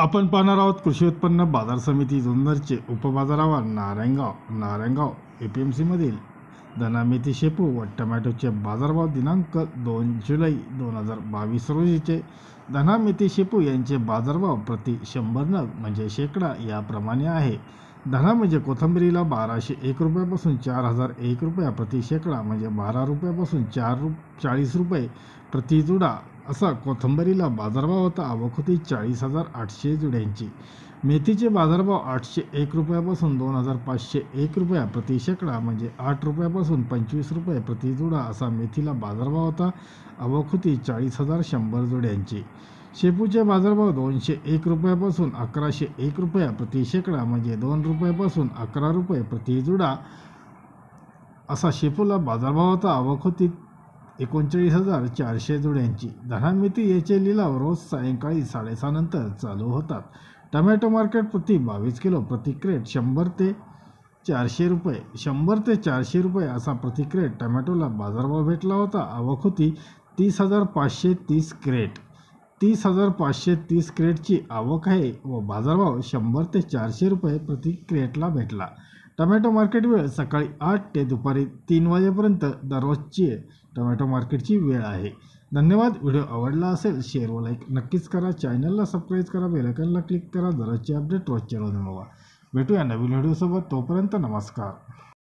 आपण पाहणार आहोत कृषी उत्पन्न बाजार समिती जुन्नरचे उपबाजारावर Narayangaon Narayangaon A P M सीमधील धनामेथी शेपू व टमॅटोचे बाजारभाव दिनांक दोन जुलै दोन हजार बावीस रोजीचे धनामेथी शेपू यांचे बाजारभाव प्रति शंभर नग म्हणजे शेकडा याप्रमाणे आहे धना म्हणजे कोथंबरीला बाराशे एक रुपयापासून चार हजार एक रुपया प्रति शेकडा म्हणजे बारा रुपयापासून चार रु चाळीस रुपये प्रति जुडा असा कोथंबरीला बाजारभाव होता आवक चाळीस हजार आठशे जुड्यांची मेथीचे बाजारभाव आठशे एक रुपयापासून दोन हजार पाचशे एक रुपया प्रति शेकडा म्हणजे आठ रुपयापासून पंचवीस रुपये प्रति जुडा असा मेथीला बाजारभाव होता आवक चाळीस हजार शंभर जुड्यांची शेपूचे बाजारभाव दोनशे एक रुपयापासून अकराशे एक रुपया प्रति शेकडा म्हणजे दोन रुपयापासून अकरा रुपये प्रति जुडा असा शेपूला बाजारभाव होता आवक एकोणचाळीस हजार चारशे जोड्यांची धनामिती याचे लिलाव रोज सायंकाळी नंतर चालू होतात टमॅटो मार्केट प्रति बावीस किलो प्रतिक्रेट शंभर ते चारशे रुपये शंभर ते चारशे रुपये असा प्रतिक्रेट टमॅटोला बाजारभाव भेटला होता आवक होती तीस हजार पाचशे तीस क्रेट तीस हजार पाचशे तीस क्रेटची आवक आहे व बाजारभाव शंभर ते चारशे रुपये प्रति क्रेटला भेटला टमॅटो मार्केट वेळ सकाळी आठ ते दुपारी तीन वाजेपर्यंत दररोजची टमॅटो मार्केटची वेळ आहे धन्यवाद व्हिडिओ आवडला असेल शेअर व लाईक नक्कीच करा चॅनलला सबस्क्राईब करा बेलकनला क्लिक करा दररोजचे अपडेट रोजच्या रोज मिळवा भेटूया नवीन व्हिडिओसोबत तोपर्यंत नमस्कार